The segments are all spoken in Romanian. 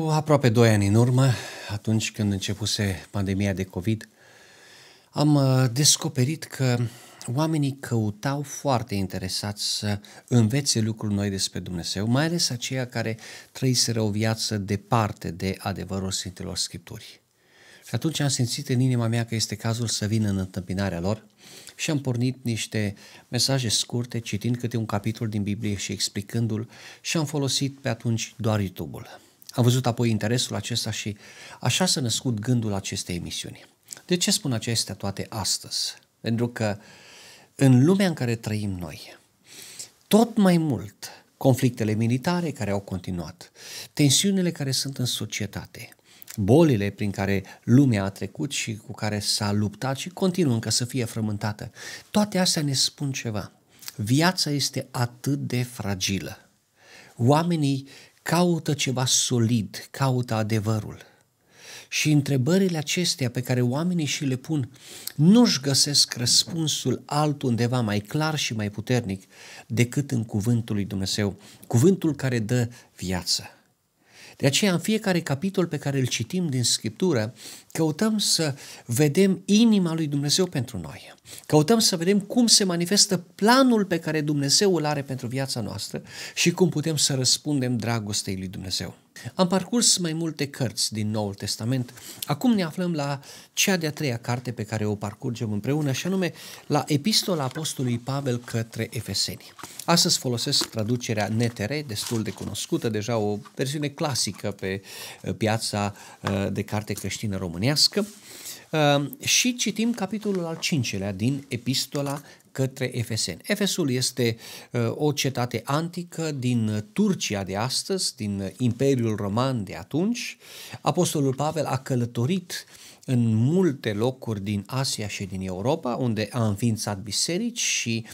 cu aproape 2 ani în urmă, atunci când începuse pandemia de COVID, am uh, descoperit că oamenii căutau foarte interesați să învețe lucruri noi despre Dumnezeu, mai ales aceia care trăiseră o viață departe de adevărul Sfintelor Scripturii. Și atunci am simțit în inima mea că este cazul să vin în întâmpinarea lor și am pornit niște mesaje scurte, citind câte un capitol din Biblie și explicându-l și am folosit pe atunci doar YouTube-ul. Am văzut apoi interesul acesta și așa s-a născut gândul acestei emisiuni. De ce spun acestea toate astăzi? Pentru că în lumea în care trăim noi, tot mai mult conflictele militare care au continuat, tensiunile care sunt în societate, bolile prin care lumea a trecut și cu care s-a luptat și continuă încă să fie frământată, toate astea ne spun ceva. Viața este atât de fragilă. Oamenii caută ceva solid, caută adevărul. Și întrebările acestea pe care oamenii și le pun nu-și găsesc răspunsul altundeva mai clar și mai puternic decât în cuvântul lui Dumnezeu, cuvântul care dă viață. De aceea, în fiecare capitol pe care îl citim din Scriptură, căutăm să vedem inima lui Dumnezeu pentru noi. Căutăm să vedem cum se manifestă planul pe care Dumnezeu îl are pentru viața noastră și cum putem să răspundem dragostei lui Dumnezeu. Am parcurs mai multe cărți din Noul Testament. Acum ne aflăm la cea de-a treia carte pe care o parcurgem împreună, și anume la Epistola Apostolului Pavel către Efeseni. Astăzi folosesc traducerea NTR, destul de cunoscută, deja o versiune clasică pe eh, piața eh, de carte creștină românească. Eh, și citim capitolul al cincelea din Epistola către Efesen. Efesul este uh, o cetate antică din uh, Turcia de astăzi, din uh, Imperiul Roman de atunci. Apostolul Pavel a călătorit în multe locuri din Asia și din Europa, unde a înființat biserici și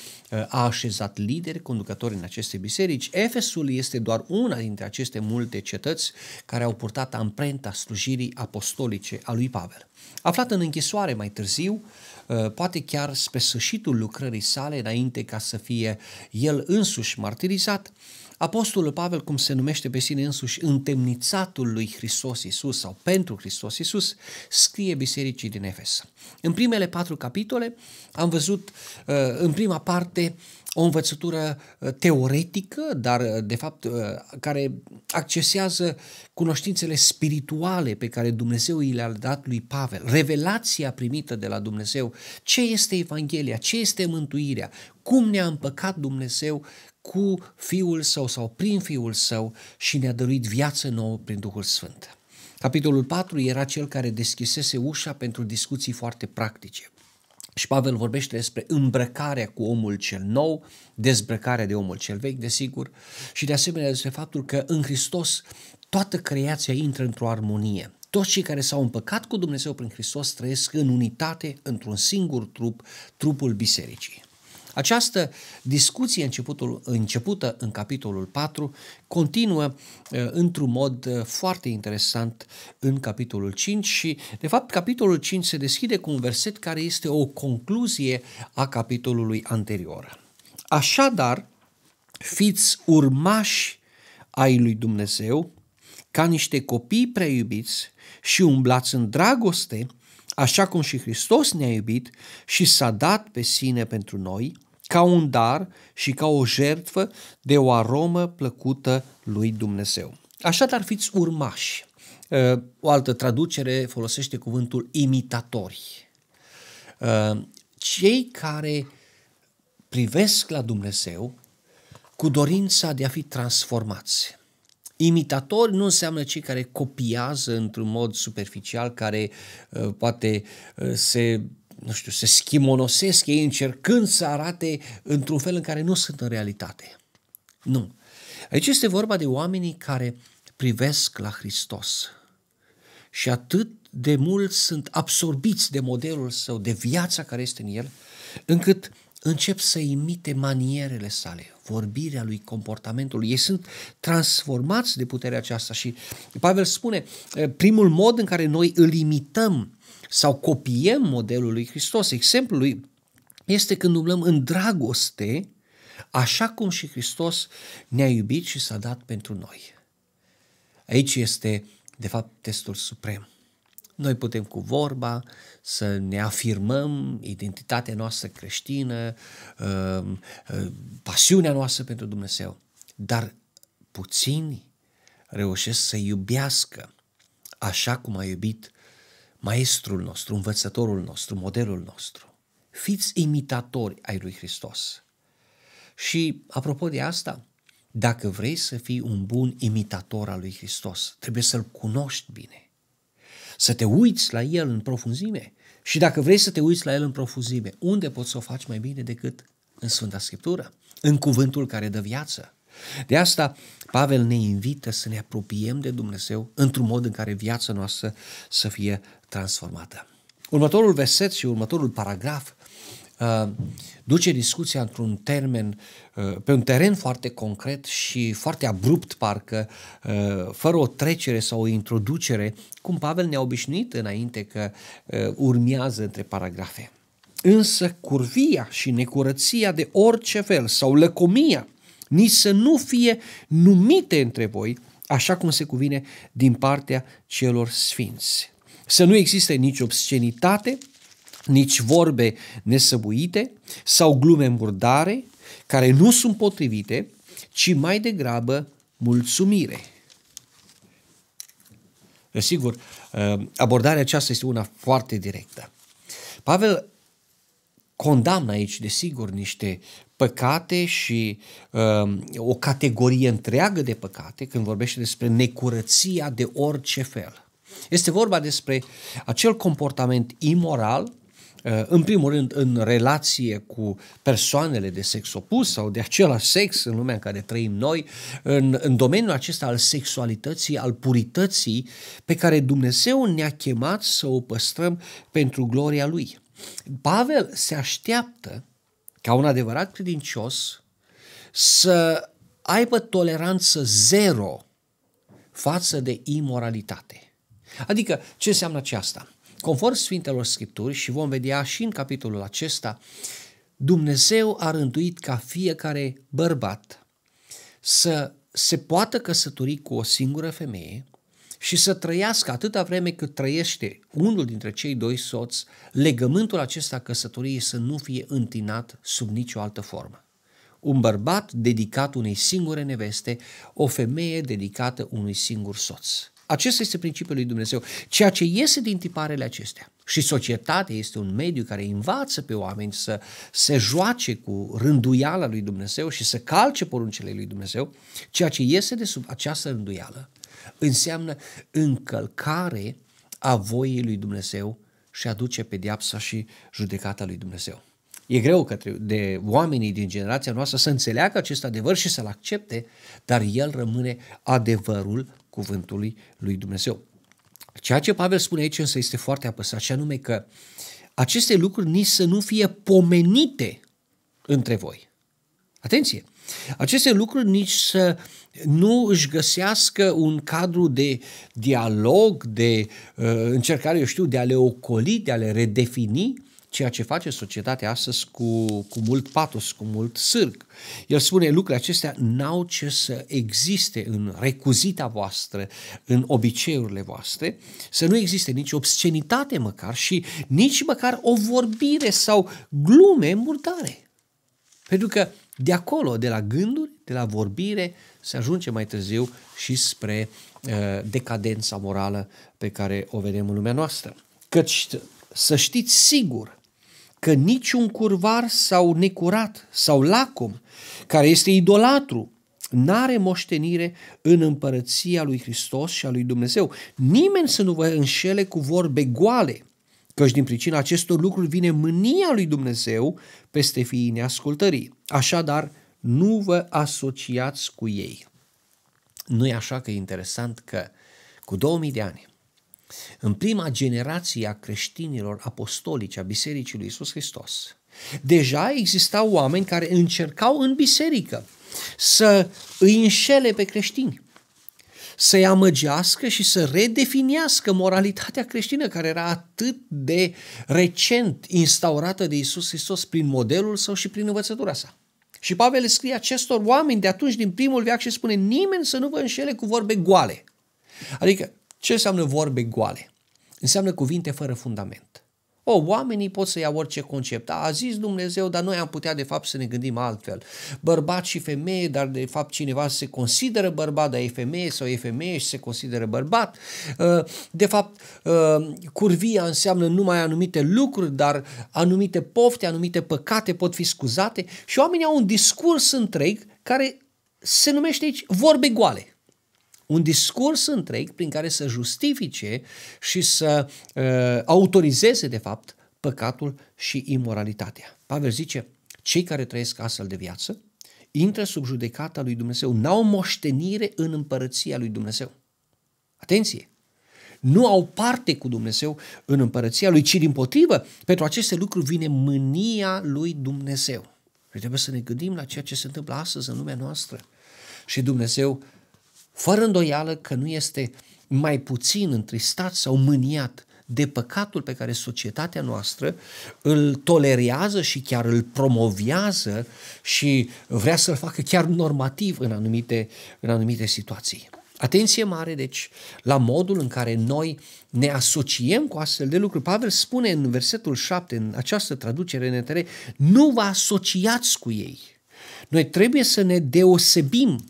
a așezat lideri conducători în aceste biserici. Efesul este doar una dintre aceste multe cetăți care au purtat amprenta slujirii apostolice a lui Pavel. Aflat în închisoare mai târziu, Uh, poate chiar spre sfârșitul lucrării sale, înainte ca să fie el însuși martirizat, Apostolul Pavel, cum se numește pe sine însuși, întemnițatul lui Hristos Isus sau pentru Hristos Isus, scrie bisericii din Efes. În primele patru capitole am văzut, uh, în prima parte, o învățătură uh, teoretică, dar uh, de fapt uh, care accesează cunoștințele spirituale pe care Dumnezeu i le-a dat lui Pavel, revelația primită de la Dumnezeu, ce este Evanghelia, ce este mântuirea, cum ne-a împăcat Dumnezeu cu Fiul Său sau prin Fiul Său și ne-a dăruit viață nouă prin Duhul Sfânt. Capitolul 4 era cel care deschisese ușa pentru discuții foarte practice. Și Pavel vorbește despre îmbrăcarea cu omul cel nou, dezbrăcarea de omul cel vechi, desigur, și de asemenea despre faptul că în Hristos toată creația intră într-o armonie. Toți cei care s-au împăcat cu Dumnezeu prin Hristos trăiesc în unitate, într-un singur trup, trupul bisericii. Această discuție începutul, începută în capitolul 4 continuă uh, într-un mod uh, foarte interesant în capitolul 5 și, de fapt, capitolul 5 se deschide cu un verset care este o concluzie a capitolului anterior. Așadar, fiți urmași ai lui Dumnezeu ca niște copii preiubiți și umblați în dragoste, așa cum și Hristos ne-a iubit și s-a dat pe sine pentru noi, ca un dar și ca o jertfă de o aromă plăcută lui Dumnezeu. Așadar fiți urmași. Ă, o altă traducere folosește cuvântul imitatori. Ă, cei care privesc la Dumnezeu cu dorința de a fi transformați. Imitatori nu înseamnă cei care copiază într-un mod superficial, care uh, poate uh, se nu știu, se schimonosesc ei încercând să arate într-un fel în care nu sunt în realitate. Nu. Aici este vorba de oamenii care privesc la Hristos și atât de mult sunt absorbiți de modelul său, de viața care este în el, încât încep să imite manierele sale, vorbirea lui, comportamentul lui. Ei sunt transformați de puterea aceasta și Pavel spune, primul mod în care noi îl imităm sau copiem modelul lui Hristos, exemplul lui, este când umblăm în dragoste, așa cum și Hristos ne-a iubit și s-a dat pentru noi. Aici este, de fapt, testul suprem. Noi putem cu vorba să ne afirmăm identitatea noastră creștină, uh, uh, pasiunea noastră pentru Dumnezeu, dar puțini reușesc să iubească așa cum a iubit maestrul nostru, învățătorul nostru, modelul nostru. Fiți imitatori ai lui Hristos. Și apropo de asta, dacă vrei să fii un bun imitator al lui Hristos, trebuie să-l cunoști bine să te uiți la el în profunzime. Și dacă vrei să te uiți la el în profunzime, unde poți să o faci mai bine decât în Sfânta Scriptură, în cuvântul care dă viață? De asta Pavel ne invită să ne apropiem de Dumnezeu într-un mod în care viața noastră să fie transformată. Următorul verset și următorul paragraf Uh, duce discuția într-un termen, uh, pe un teren foarte concret și foarte abrupt, parcă, uh, fără o trecere sau o introducere, cum Pavel ne-a obișnuit înainte că urmează între paragrafe. Însă curvia și necurăția de orice fel sau lăcomia ni să nu fie numite între voi, așa cum se cuvine din partea celor sfinți. Să nu existe nici obscenitate, nici vorbe nesăbuite sau glume murdare care nu sunt potrivite, ci mai degrabă mulțumire. Sigur, uh, abordarea aceasta este una foarte directă. Pavel condamnă aici, desigur, niște păcate și um, o categorie întreagă de păcate când vorbește despre necurăția de orice fel. Este vorba despre acel comportament imoral Uh, în primul rând, în relație cu persoanele de sex opus sau de același sex în lumea în care trăim noi, în, în domeniul acesta al sexualității, al purității, pe care Dumnezeu ne-a chemat să o păstrăm pentru gloria Lui. Pavel se așteaptă ca un adevărat credincios să aibă toleranță zero față de imoralitate. Adică, ce înseamnă aceasta? Conform Sfintelor Scripturi și vom vedea și în capitolul acesta, Dumnezeu a rânduit ca fiecare bărbat să se poată căsători cu o singură femeie și să trăiască atâta vreme cât trăiește unul dintre cei doi soți, legământul acesta căsătoriei să nu fie întinat sub nicio altă formă. Un bărbat dedicat unei singure neveste, o femeie dedicată unui singur soț. Acesta este principiul lui Dumnezeu. Ceea ce iese din tiparele acestea. Și societatea este un mediu care învață pe oameni să se joace cu rânduiala lui Dumnezeu și să calce poruncele lui Dumnezeu. Ceea ce iese de sub această rânduială înseamnă încălcare a voiei lui Dumnezeu și aduce pediapsa și judecata lui Dumnezeu. E greu către, de oamenii din generația noastră să înțeleagă acest adevăr și să-l accepte, dar el rămâne adevărul cuvântului lui Dumnezeu. Ceea ce Pavel spune aici însă este foarte apăsat și anume că aceste lucruri nici să nu fie pomenite între voi. Atenție! Aceste lucruri nici să nu își găsească un cadru de dialog, de uh, încercare, eu știu, de a le ocoli, de a le redefini, ceea ce face societatea astăzi cu, cu mult patos, cu mult sârg. El spune lucrurile acestea n-au ce să existe în recuzita voastră, în obiceiurile voastre, să nu existe nici obscenitate măcar și nici măcar o vorbire sau glume murdare. Pentru că de acolo, de la gânduri, de la vorbire, se ajunge mai târziu și spre uh, decadența morală pe care o vedem în lumea noastră. Căci să știți sigur că niciun curvar sau necurat sau lacom, care este idolatru, n-are moștenire în împărăția lui Hristos și a lui Dumnezeu. Nimeni să nu vă înșele cu vorbe goale, căci din pricina acestor lucruri vine mânia lui Dumnezeu peste fiii neascultării. Așadar, nu vă asociați cu ei. Nu e așa că e interesant că cu 2000 de ani în prima generație a creștinilor apostolici a Bisericii lui Isus Hristos, deja existau oameni care încercau în biserică să îi înșele pe creștini, să-i amăgească și să redefinească moralitatea creștină care era atât de recent instaurată de Isus Hristos prin modelul său și prin învățătura sa. Și Pavel scrie acestor oameni de atunci din primul veac și spune nimeni să nu vă înșele cu vorbe goale. Adică ce înseamnă vorbe goale? Înseamnă cuvinte fără fundament. O, oamenii pot să ia orice concept. A, a zis Dumnezeu, dar noi am putea de fapt să ne gândim altfel. Bărbat și femeie, dar de fapt cineva se consideră bărbat, dar e femeie sau e femeie și se consideră bărbat. Uh, de fapt, uh, curvia înseamnă numai anumite lucruri, dar anumite pofte, anumite păcate pot fi scuzate și oamenii au un discurs întreg care se numește aici vorbe goale un discurs întreg prin care să justifice și să uh, autorizeze, de fapt, păcatul și imoralitatea. Pavel zice, cei care trăiesc astfel de viață intră sub judecata lui Dumnezeu, n-au moștenire în împărăția lui Dumnezeu. Atenție! Nu au parte cu Dumnezeu în împărăția lui, ci din potrivă, pentru aceste lucruri vine mânia lui Dumnezeu. Și trebuie să ne gândim la ceea ce se întâmplă astăzi în lumea noastră. Și Dumnezeu fără îndoială că nu este mai puțin întristat sau mâniat de păcatul pe care societatea noastră îl tolerează și chiar îl promovează și vrea să-l facă chiar normativ în anumite, în anumite situații. Atenție mare, deci, la modul în care noi ne asociem cu astfel de lucruri. Pavel spune în versetul 7, în această traducere etere, nu vă asociați cu ei. Noi trebuie să ne deosebim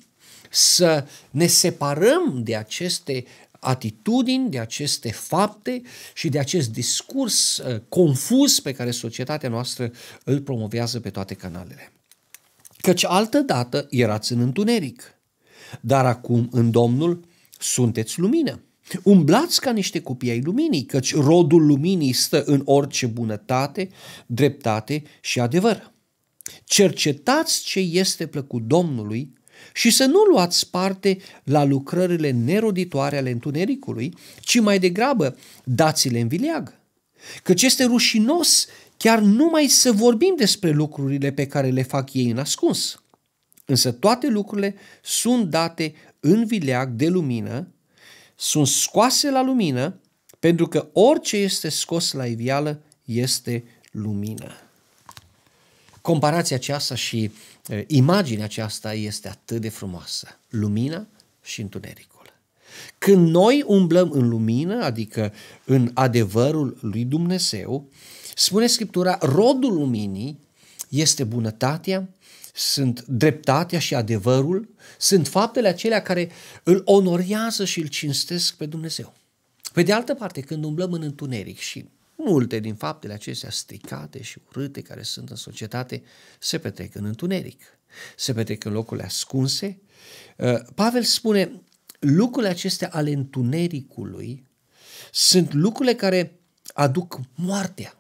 să ne separăm de aceste atitudini, de aceste fapte și de acest discurs uh, confuz pe care societatea noastră îl promovează pe toate canalele. Căci altă dată erați în întuneric, dar acum în Domnul sunteți lumină. Umblați ca niște copii ai luminii, căci rodul luminii stă în orice bunătate, dreptate și adevăr. Cercetați ce este plăcut Domnului și să nu luați parte la lucrările neroditoare ale întunericului, ci mai degrabă dați-le în vileag. Căci este rușinos chiar numai să vorbim despre lucrurile pe care le fac ei în ascuns. Însă toate lucrurile sunt date în vileag de lumină, sunt scoase la lumină, pentru că orice este scos la ivială este lumină comparația aceasta și imaginea aceasta este atât de frumoasă. Lumina și întunericul. Când noi umblăm în lumină, adică în adevărul lui Dumnezeu, spune Scriptura, rodul luminii este bunătatea, sunt dreptatea și adevărul, sunt faptele acelea care îl onorează și îl cinstesc pe Dumnezeu. Pe de altă parte, când umblăm în întuneric și Multe din faptele acestea stricate și urâte care sunt în societate se petrec în întuneric, se petrec în locurile ascunse. Uh, Pavel spune, lucrurile acestea ale întunericului sunt lucrurile care aduc moartea,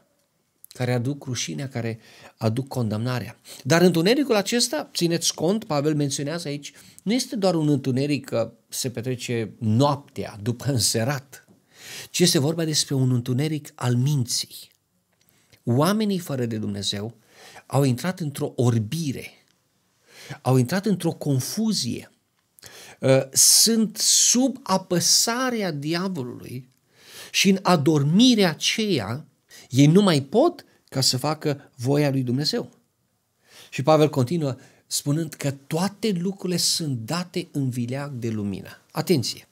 care aduc rușinea, care aduc condamnarea. Dar întunericul acesta, țineți cont, Pavel menționează aici, nu este doar un întuneric că se petrece noaptea după înserat, ci este vorba despre un întuneric al minții. Oamenii fără de Dumnezeu au intrat într-o orbire, au intrat într-o confuzie, uh, sunt sub apăsarea diavolului și în adormirea aceea ei nu mai pot ca să facă voia lui Dumnezeu. Și Pavel continuă spunând că toate lucrurile sunt date în vileag de lumină. Atenție!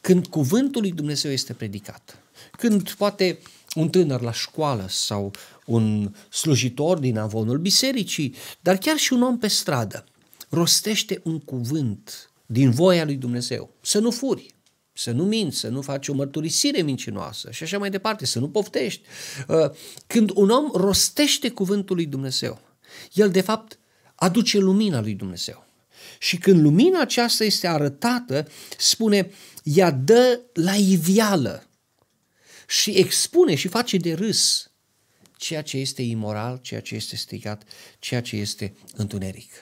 Când cuvântul lui Dumnezeu este predicat, când poate un tânăr la școală sau un slujitor din avonul bisericii, dar chiar și un om pe stradă, rostește un cuvânt din voia lui Dumnezeu. Să nu furi, să nu minți, să nu faci o mărturisire mincinoasă și așa mai departe, să nu poftești. Uh, când un om rostește cuvântul lui Dumnezeu, el de fapt aduce lumina lui Dumnezeu. Și când lumina aceasta este arătată, spune, ea dă la ivială și expune și face de râs ceea ce este imoral, ceea ce este stricat, ceea ce este întuneric.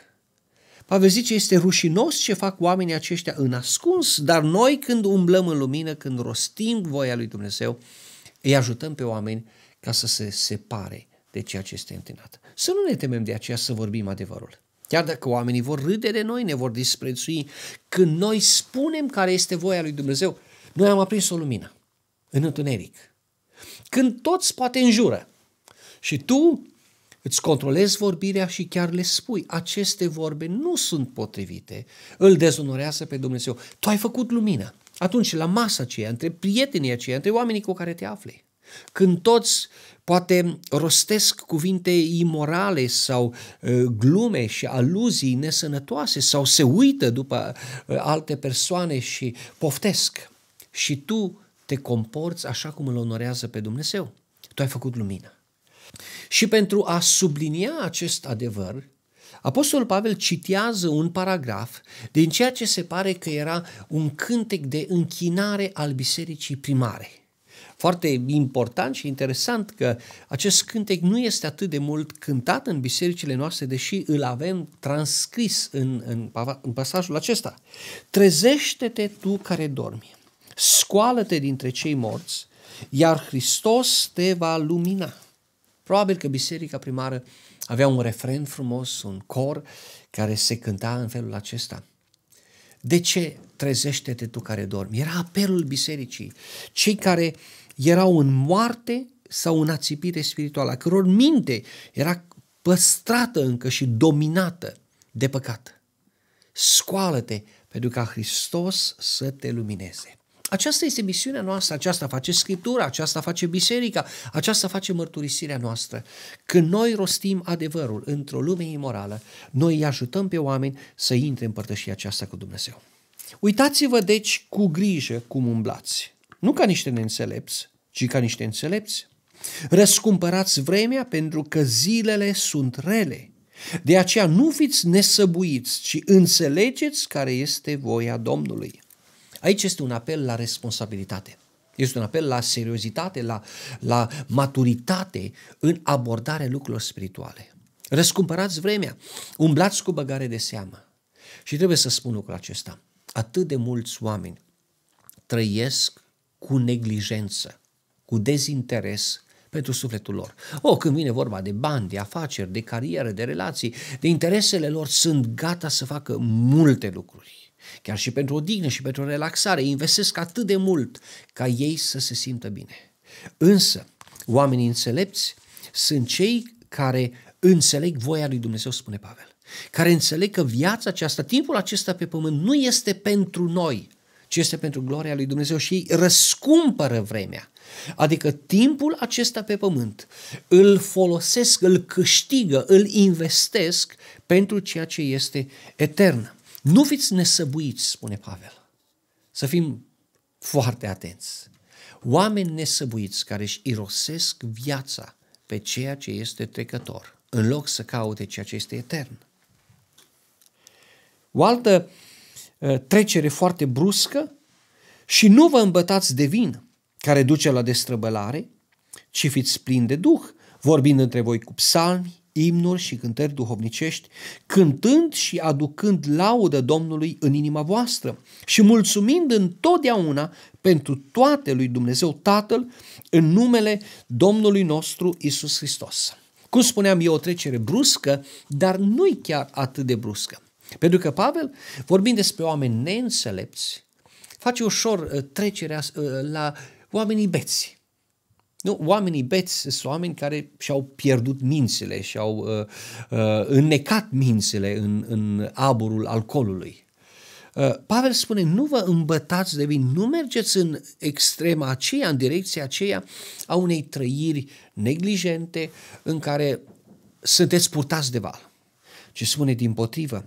Pavel zice, este rușinos ce fac oamenii aceștia în ascuns, dar noi când umblăm în lumină, când rostim voia lui Dumnezeu, îi ajutăm pe oameni ca să se separe de ceea ce este întinat. Să nu ne temem de aceea să vorbim adevărul. Chiar dacă oamenii vor râde de noi, ne vor disprețui, când noi spunem care este voia lui Dumnezeu, noi am aprins o lumină în întuneric. Când toți poate înjură și tu îți controlezi vorbirea și chiar le spui, aceste vorbe nu sunt potrivite, îl dezonorează pe Dumnezeu. Tu ai făcut lumină. Atunci, la masa aceea, între prietenii aceia, între oamenii cu care te afli, când toți poate rostesc cuvinte imorale sau uh, glume și aluzii nesănătoase sau se uită după uh, alte persoane și poftesc. Și tu te comporți așa cum îl onorează pe Dumnezeu. Tu ai făcut lumină. Și pentru a sublinia acest adevăr, Apostolul Pavel citează un paragraf din ceea ce se pare că era un cântec de închinare al bisericii primare. Foarte important și interesant că acest cântec nu este atât de mult cântat în bisericile noastre, deși îl avem transcris în, în, în pasajul acesta. Trezește-te tu care dormi, scoală-te dintre cei morți, iar Hristos te va lumina. Probabil că biserica primară avea un refren frumos, un cor care se cânta în felul acesta. De ce trezește-te tu care dormi? Era apelul bisericii. Cei care erau în moarte sau în ațipire spirituală, a căror minte era păstrată încă și dominată de păcat. Scoală-te pentru ca Hristos să te lumineze. Aceasta este misiunea noastră, aceasta face Scriptura, aceasta face biserica, aceasta face mărturisirea noastră. Când noi rostim adevărul într-o lume imorală, noi îi ajutăm pe oameni să intre în părtășia aceasta cu Dumnezeu. Uitați-vă deci cu grijă cum umblați nu ca niște neînțelepți, ci ca niște înțelepți. Răscumpărați vremea pentru că zilele sunt rele. De aceea nu fiți nesăbuiți, ci înțelegeți care este voia Domnului. Aici este un apel la responsabilitate. Este un apel la seriozitate, la, la maturitate în abordarea lucrurilor spirituale. Răscumpărați vremea, umblați cu băgare de seamă. Și trebuie să spun lucrul acesta. Atât de mulți oameni trăiesc cu neglijență, cu dezinteres pentru sufletul lor. O, oh, când vine vorba de bani, de afaceri, de carieră, de relații, de interesele lor, sunt gata să facă multe lucruri. Chiar și pentru odihnă și pentru relaxare, investesc atât de mult ca ei să se simtă bine. Însă, oamenii înțelepți sunt cei care înțeleg voia lui Dumnezeu, spune Pavel, care înțeleg că viața aceasta, timpul acesta pe pământ nu este pentru noi, ci este pentru gloria lui Dumnezeu și ei răscumpără vremea. Adică timpul acesta pe pământ îl folosesc, îl câștigă, îl investesc pentru ceea ce este etern. Nu fiți nesăbuiți, spune Pavel. Să fim foarte atenți. Oameni nesăbuiți care își irosesc viața pe ceea ce este trecător, în loc să caute ceea ce este etern. O altă uh, Uh, trecere foarte bruscă și nu vă îmbătați de vin care duce la destrăbălare, ci fiți plini de Duh, vorbind între voi cu psalmi, imnuri și cântări duhovnicești, cântând și aducând laudă Domnului în inima voastră și mulțumind întotdeauna pentru toate lui Dumnezeu Tatăl în numele Domnului nostru Isus Hristos. Cum spuneam, e o trecere bruscă, dar nu-i chiar atât de bruscă. Pentru că Pavel, vorbind despre oameni neînțelepți, face ușor uh, trecerea uh, la oamenii beți. Nu, oamenii beți sunt oameni care și-au pierdut mințile și-au uh, uh, înnecat mințile în, în aburul alcoolului. Uh, Pavel spune, nu vă îmbătați de vin, nu mergeți în extrema aceea, în direcția aceea a unei trăiri neglijente în care sunteți purtați de val. Ce spune din potrivă,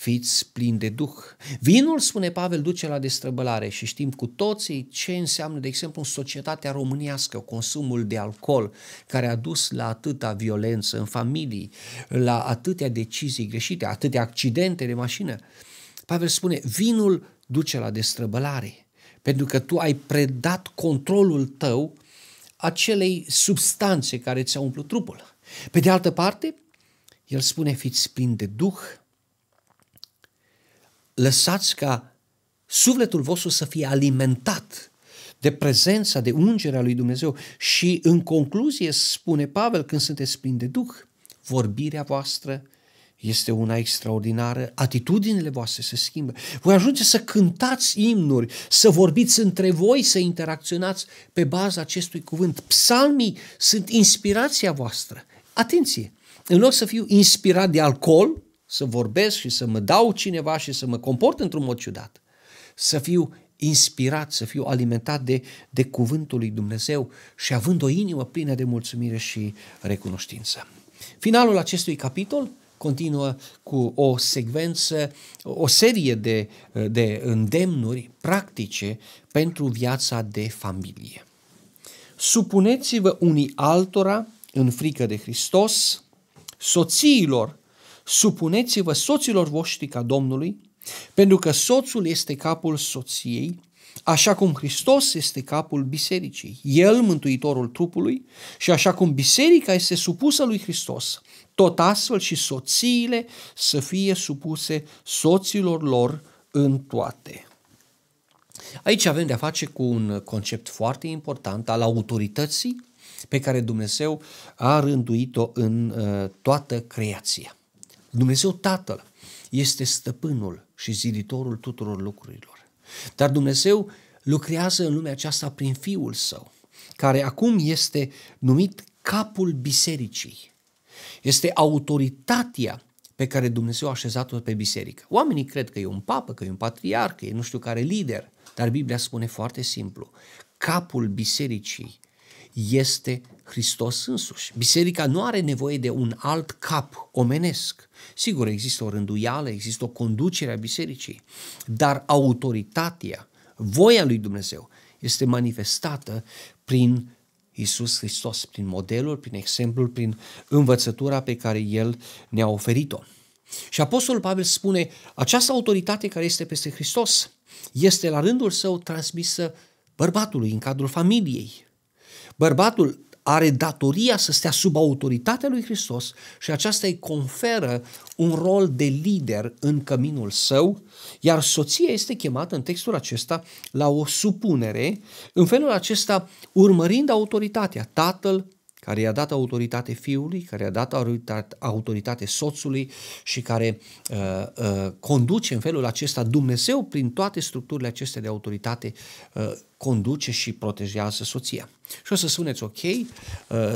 fiți plini de Duh. Vinul, spune Pavel, duce la destrăbălare și știm cu toții ce înseamnă, de exemplu, în societatea românească, consumul de alcool, care a dus la atâta violență în familii, la atâtea decizii greșite, atâtea accidente de mașină. Pavel spune, vinul duce la destrăbălare, pentru că tu ai predat controlul tău acelei substanțe care ți-au umplut trupul. Pe de altă parte, el spune, fiți plini de Duh, lăsați ca sufletul vostru să fie alimentat de prezența, de ungerea lui Dumnezeu. Și în concluzie spune Pavel, când sunteți plini de Duh, vorbirea voastră este una extraordinară, atitudinile voastre se schimbă. Voi ajunge să cântați imnuri, să vorbiți între voi, să interacționați pe baza acestui cuvânt. Psalmii sunt inspirația voastră. Atenție! În loc să fiu inspirat de alcool, să vorbesc și să mă dau cineva și să mă comport într-un mod ciudat. Să fiu inspirat, să fiu alimentat de, de cuvântul lui Dumnezeu și având o inimă plină de mulțumire și recunoștință. Finalul acestui capitol continuă cu o secvență, o serie de, de îndemnuri practice pentru viața de familie. Supuneți-vă unii altora în frică de Hristos, soțiilor supuneți-vă soților voștri ca Domnului, pentru că soțul este capul soției, așa cum Hristos este capul bisericii, El mântuitorul trupului și așa cum biserica este supusă lui Hristos, tot astfel și soțiile să fie supuse soților lor în toate. Aici avem de-a face cu un concept foarte important al autorității pe care Dumnezeu a rânduit-o în uh, toată creația. Dumnezeu Tatăl este stăpânul și ziditorul tuturor lucrurilor. Dar Dumnezeu lucrează în lumea aceasta prin Fiul Său, care acum este numit capul bisericii. Este autoritatea pe care Dumnezeu a așezat-o pe biserică. Oamenii cred că e un papă, că e un patriarh, că e nu știu care lider, dar Biblia spune foarte simplu, capul bisericii este Hristos însuși. Biserica nu are nevoie de un alt cap omenesc. Sigur, există o rânduială, există o conducere a bisericii, dar autoritatea, voia lui Dumnezeu este manifestată prin Isus Hristos, prin modelul, prin exemplul, prin învățătura pe care El ne-a oferit-o. Și Apostolul Pavel spune, această autoritate care este peste Hristos este la rândul său transmisă bărbatului în cadrul familiei, Bărbatul are datoria să stea sub autoritatea lui Hristos și aceasta îi conferă un rol de lider în căminul său, iar soția este chemată în textul acesta la o supunere, în felul acesta urmărind autoritatea. Tatăl care i-a dat autoritate fiului, care i-a dat autoritate soțului și care uh, uh, conduce în felul acesta Dumnezeu prin toate structurile acestea de autoritate, uh, conduce și protejează soția. Și o să suneți ok, uh,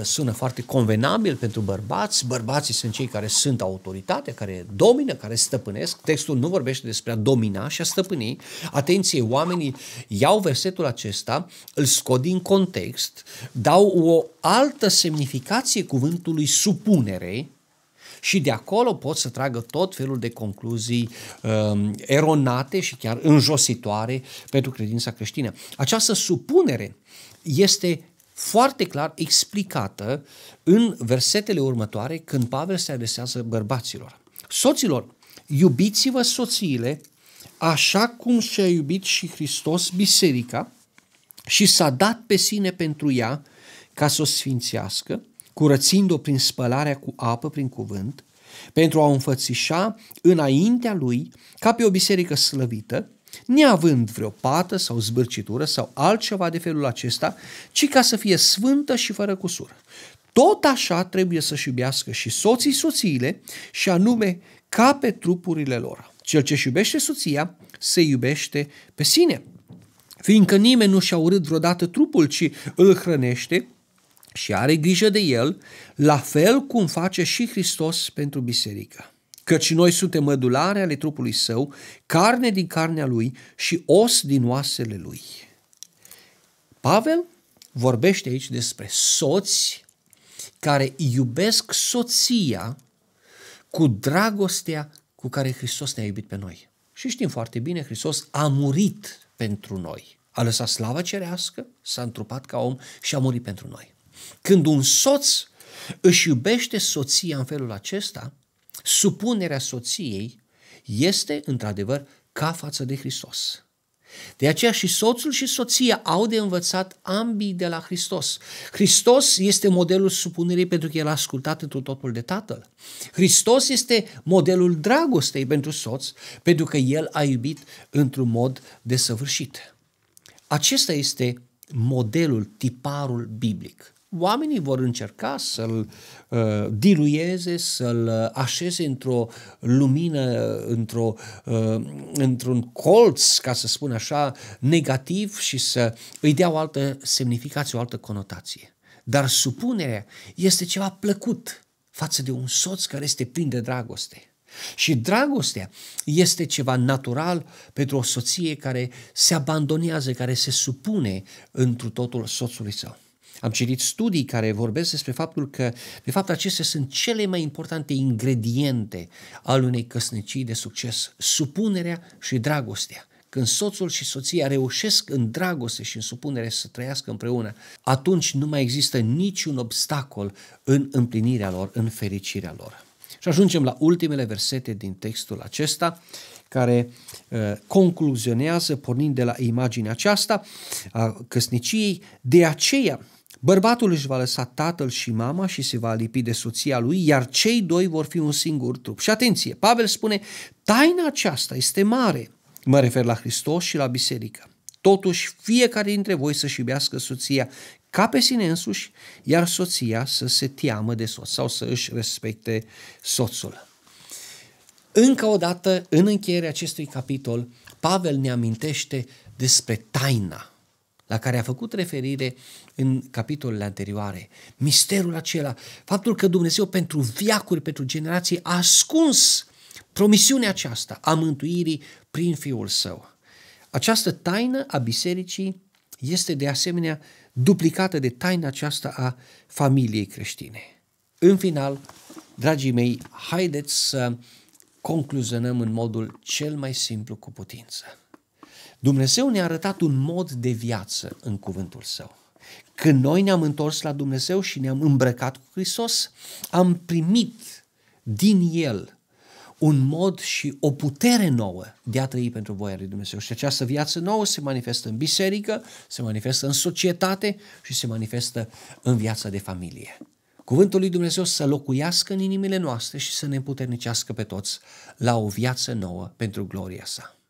sună foarte convenabil pentru bărbați, bărbații sunt cei care sunt autoritate, care domină, care stăpânesc, textul nu vorbește despre a domina și a stăpâni. Atenție, oamenii iau versetul acesta, îl scot din context, dau o altă semnificație cuvântului supunere, și de acolo pot să tragă tot felul de concluzii um, eronate și chiar înjositoare pentru credința creștină. Această supunere este foarte clar explicată în versetele următoare când Pavel se adresează bărbaților. Soților, iubiți-vă soțiile așa cum și-a iubit și Hristos biserica și s-a dat pe sine pentru ea ca să o sfințească, curățind-o prin spălarea cu apă prin cuvânt, pentru a o înfățișa înaintea lui ca pe o biserică slăvită, neavând vreo pată sau zbârcitură sau altceva de felul acesta, ci ca să fie sfântă și fără cusură. Tot așa trebuie să-și iubească și soții soțiile și anume ca pe trupurile lor. Cel ce-și iubește soția se iubește pe sine, fiindcă nimeni nu și-a urât vreodată trupul, ci îl hrănește și are grijă de el, la fel cum face și Hristos pentru biserică căci noi suntem mădulare ale trupului său, carne din carnea lui și os din oasele lui. Pavel vorbește aici despre soți care iubesc soția cu dragostea cu care Hristos ne-a iubit pe noi. Și știm foarte bine, Hristos a murit pentru noi. A lăsat slava cerească, s-a întrupat ca om și a murit pentru noi. Când un soț își iubește soția în felul acesta, Supunerea soției este, într-adevăr, ca față de Hristos. De aceea și soțul și soția au de învățat ambii de la Hristos. Hristos este modelul supunerii pentru că el a ascultat întru totul de tatăl. Hristos este modelul dragostei pentru soț pentru că el a iubit într-un mod desăvârșit. Acesta este modelul, tiparul biblic oamenii vor încerca să-l uh, diluieze, să-l uh, așeze într-o lumină, într-o, uh, într-un colț, ca să spun așa, negativ și să îi dea o altă semnificație, o altă conotație. Dar supunerea este ceva plăcut față de un soț care este plin de dragoste. Și dragostea este ceva natural pentru o soție care se abandonează, care se supune întru totul soțului său. Am citit studii care vorbesc despre faptul că, de fapt, acestea sunt cele mai importante ingrediente al unei căsnicii de succes, supunerea și dragostea. Când soțul și soția reușesc în dragoste și în supunere să trăiască împreună, atunci nu mai există niciun obstacol în împlinirea lor, în fericirea lor. Și ajungem la ultimele versete din textul acesta, care uh, concluzionează pornind de la imaginea aceasta a căsniciei. De aceea, Bărbatul își va lăsa tatăl și mama și se va lipi de soția lui, iar cei doi vor fi un singur trup. Și atenție, Pavel spune, taina aceasta este mare. Mă refer la Hristos și la biserică. Totuși, fiecare dintre voi să-și iubească soția ca pe sine însuși, iar soția să se teamă de soț sau să își respecte soțul. Încă o dată, în încheierea acestui capitol, Pavel ne amintește despre taina la care a făcut referire în capitolele anterioare. Misterul acela, faptul că Dumnezeu pentru viacuri, pentru generații a ascuns promisiunea aceasta a mântuirii prin Fiul Său. Această taină a bisericii este de asemenea duplicată de taina aceasta a familiei creștine. În final, dragii mei, haideți să concluzionăm în modul cel mai simplu cu putință. Dumnezeu ne-a arătat un mod de viață în cuvântul său. Când noi ne-am întors la Dumnezeu și ne-am îmbrăcat cu Hristos, am primit din El un mod și o putere nouă de a trăi pentru voia lui Dumnezeu. Și această viață nouă se manifestă în biserică, se manifestă în societate și se manifestă în viața de familie. Cuvântul lui Dumnezeu să locuiască în inimile noastre și să ne puternicească pe toți la o viață nouă pentru gloria sa.